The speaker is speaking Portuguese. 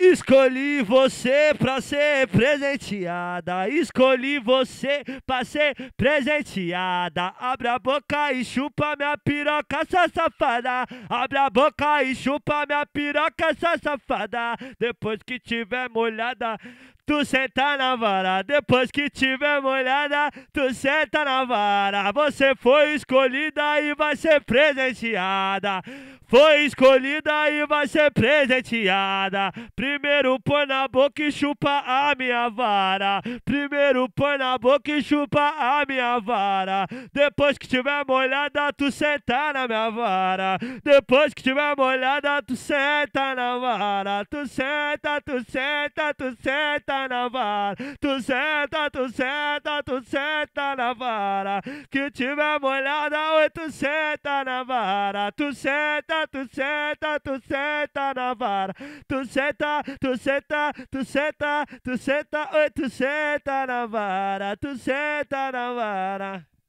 Escolhi você pra ser presenteada. Escolhi você pra ser presenteada. Abre a boca e chupa minha piroca, essa safada. Abre a boca e chupa minha piroca, essa safada. Depois que tiver molhada, tu senta na vara. Depois que tiver molhada, tu senta na vara. Você foi escolhida e vai ser presenteada. Foi escolhida e vai ser presenteada. Primeiro põe na boca e chupa a minha vara. Primeiro põe na boca e chupa a minha vara. Depois que tiver molhada, tu senta na minha vara. Depois que tiver molhada, tu senta na vara. Tu senta, tu senta, tu senta senta na vara, tu senta, tu senta, tu senta na vara. Que tiver é molhada, oi, tu senta na vara. Tu senta, tu senta, tu senta na vara. Tu senta, tu senta, tu senta, tu senta, oi, tu senta na vara. Tu senta na vara.